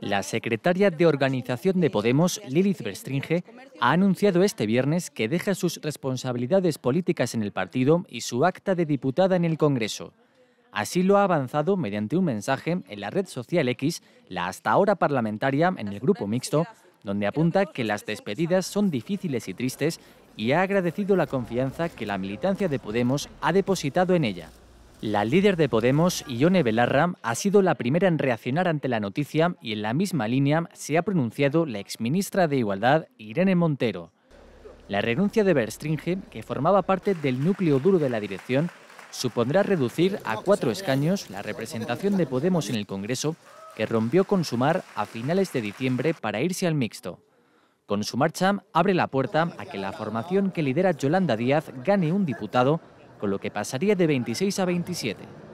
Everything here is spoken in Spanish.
La secretaria de Organización de Podemos, Lilith Bestringe, ha anunciado este viernes que deja sus responsabilidades políticas en el partido y su acta de diputada en el Congreso. Así lo ha avanzado mediante un mensaje en la red social X, la hasta ahora parlamentaria en el grupo mixto, donde apunta que las despedidas son difíciles y tristes y ha agradecido la confianza que la militancia de Podemos ha depositado en ella. La líder de Podemos, Ione Belarra, ha sido la primera en reaccionar ante la noticia y en la misma línea se ha pronunciado la exministra de Igualdad, Irene Montero. La renuncia de Berstringe, que formaba parte del núcleo duro de la dirección, supondrá reducir a cuatro escaños la representación de Podemos en el Congreso, que rompió con Sumar a finales de diciembre para irse al mixto. Con su marcha abre la puerta a que la formación que lidera Yolanda Díaz gane un diputado con lo que pasaría de 26 a 27.